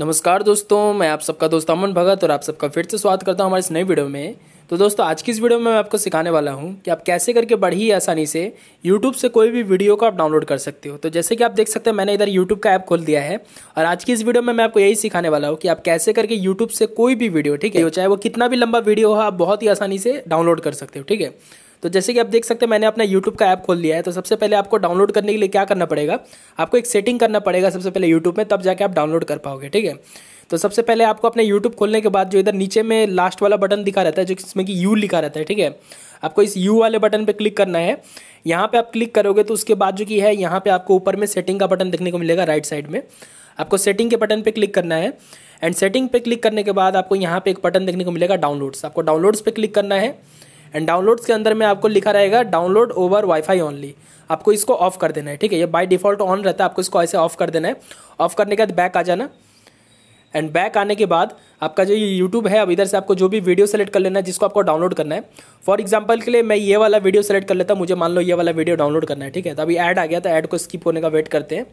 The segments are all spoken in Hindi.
नमस्कार दोस्तों मैं आप सबका दोस्त अमन भगत और आप सबका फिर से स्वागत करता हूं हमारे इस नए वीडियो में तो दोस्तों आज की इस वीडियो में मैं आपको सिखाने वाला हूं कि आप कैसे करके बड़ी ही आसानी से YouTube से कोई भी वीडियो को आप डाउनलोड कर सकते हो तो जैसे कि आप देख सकते हैं मैंने इधर YouTube का ऐप खोल दिया है और आज की इस वीडियो में मैं आपको यही सिखाने वाला हूँ कि आप कैसे करके यूट्यूब से कोई भी वीडियो ठीक है चाहे वो कितना भी लंबा वीडियो हो आप बहुत ही आसानी से डाउनलोड कर सकते हो ठीक है तो जैसे कि आप देख सकते हैं मैंने अपना यूट्यूब का ऐप खोल लिया है तो सबसे पहले आपको डाउनलोड करने के लिए क्या करना पड़ेगा आपको एक सेटिंग करना पड़ेगा सबसे पहले यूट्यूब में तब जाके आप डाउनलोड कर पाओगे ठीक है तो सबसे पहले आपको अपने यूट्यूब खोलने के बाद जो इधर नीचे में लास्ट वाला बटन दिखा रहता है जो जिसमें कि यू लिखा रहता है ठीक है आपको इस यू वाले बटन पर क्लिक करना है यहाँ पर आप क्लिक करोगे तो उसके बाद जो कि है यहाँ पर आपको ऊपर में सेटिंग का बटन देखने को मिलेगा राइट साइड में आपको सेटिंग के बटन पर क्लिक करना है एंड सेटिंग पे क्लिक करने के बाद आपको यहाँ पे एक बटन देखने को मिलेगा डाउनलोड्स आपको डाउनलोड्स पे क्लिक करना है एंड डाउनलोड्स के अंदर में आपको लिखा रहेगा डाउनलोड ओवर वाईफाई ओनली आपको इसको ऑफ कर देना है ठीक है ये बाय डिफॉल्ट ऑन रहता है आपको इसको ऐसे ऑफ कर देना है ऑफ करने के बाद बैक आ जाना एंड बैक आने के बाद आपका जो ये यूट्यूब है अब इधर से आपको जो भी वीडियो सेलेक्ट कर लेना है जिसको आपको डाउनलोड करना है फॉर एग्जाम्पल के लिए मैं ये वाला वीडियो सेलेक्ट कर लेता हूँ मुझे मान लो ये वाला वीडियो डाउनलोड करना है ठीक है तो अभी ऐड आ गया तो ऐड को स्किप होने का वेट करते हैं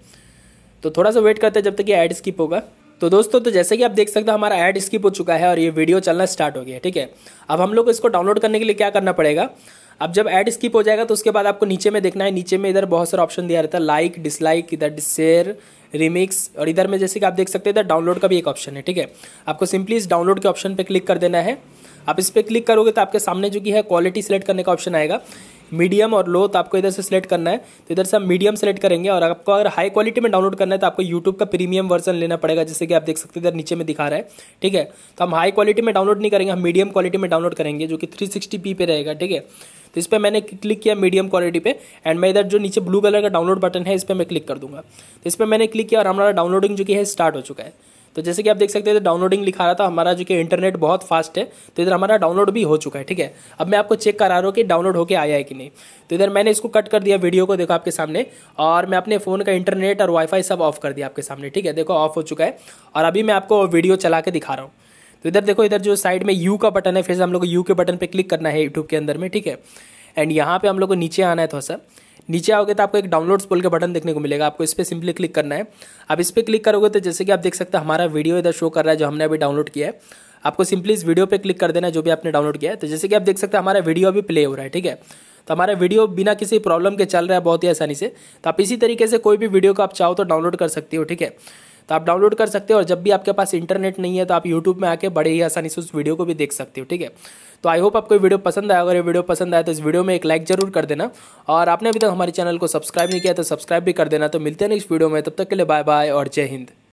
तो थोड़ा सा वेट करते हैं जब तक ये ऐड स्किप होगा तो दोस्तों तो जैसे कि आप देख सकते हैं हमारा ऐड स्किप हो चुका है और ये वीडियो चलना स्टार्ट हो गया ठीक है अब हम लोग इसको डाउनलोड करने के लिए क्या करना पड़ेगा अब जब ऐड स्किप हो जाएगा तो उसके बाद आपको नीचे में देखना है नीचे में इधर बहुत सारा ऑप्शन दिया रहता है लाइक डिसलाइक इधर शेयर रिमिक्स और इधर में जैसे कि आप देख सकते हैं इधर डाउनलोड का भी एक ऑप्शन है ठीक है आपको सिंपली इस डाउनलोड के ऑप्शन पर क्लिक कर देना है आप इस पर क्लिक करोगे तो आपके सामने जो कि है क्वालिटी सेलेक्ट करने का ऑप्शन आएगा मीडियम और लो तो आपको इधर से सिलेक्ट करना है तो इधर से आप मीडियम सेलेक्ट करेंगे और आपको अगर हाई क्वालिटी में डाउनलोड करना है तो आपको यूट्यूब का प्रीमियम वर्जन लेना पड़ेगा जैसे कि आप देख सकते हैं इधर नीचे में दिखा रहा है ठीक है तो हम हाई क्वालिटी में डाउनलोड नहीं करेंगे हम मीडियम क्वालिटी में डाउनलोड करेंगे जो कि थ्री सिक्सटी पे रहेगा ठीक है तो इस पर मैंने क्लिक किया मीडियम क्वालिटी पे एंड मैं इधर जो नीचे ब्लू कलर का डाउनलोड बटन है इस पर मैं क्लिक कर दूंगा तो इस पर मैंने क्लिक किया और हमारा डाउनलोडिंग जो कि है स्टार्ट हो चुका है तो जैसे कि आप देख सकते हैं डाउनलोडिंग लिखा रहा था हमारा जो कि इंटरनेट बहुत फास्ट है तो इधर हमारा डाउनलोड भी हो चुका है ठीक है अब मैं आपको चेक करा रहा हूँ कि डाउनलोड होकर आया है कि नहीं तो इधर मैंने इसको कट कर दिया वीडियो को देखो आपके सामने और मैं अपने फ़ोन का इंटरनेट और वाईफाई सब ऑफ कर दिया आपके सामने ठीक है देखो ऑफ हो चुका है और अभी मैं आपको वीडियो चला के दिखा रहा हूँ तो इधर देखो इधर जो साइड में यू का बटन है फिर से हम लोग यू के बटन पर क्लिक करना है यूट्यूब के अंदर में ठीक है एंड यहाँ पे हम लोग को नीचे आना है थोड़ा सा नीचे आओगे तो आपको एक डाउनलोड्स बोल के बटन देखने को मिलेगा आपको इस पर सिंपली क्लिक करना है आप इस पर क्लिक करोगे तो जैसे कि आप देख सकते हैं हमारा वीडियो इधर शो कर रहा है जो हमने अभी डाउनलोड किया है आपको सिंपली इस वीडियो पे क्लिक कर देना है जो भी आपने डाउनलोड किया है तो जैसे कि आप देख सकते हैं हमारा वीडियो अभी प्ले हो रहा है ठीक है तो हमारा वीडियो बिना किसी प्रॉब्लम के चल रहा है बहुत ही आसानी से तो आप इसी तरीके से कोई भी वीडियो को आप चाहो तो डाउनलोड कर सकती हो ठीक है तो आप डाउनलोड कर सकते हो और जब भी आपके पास इंटरनेट नहीं है तो आप यूट्यूब में आके बड़े ही आसानी से उस वीडियो को भी देख सकते हो ठीक है तो आई होप आपको वीडियो पसंद आया अगर ये वीडियो पसंद आया तो इस वीडियो में एक लाइक जरूर कर देना और आपने अभी तक हमारे चैनल को सब्सक्राइब नहीं किया तो सब्सक्राइब भी कर देना तो मिलते हैं इस वीडियो में तब तक के लिए बाय बाय और जय हिंद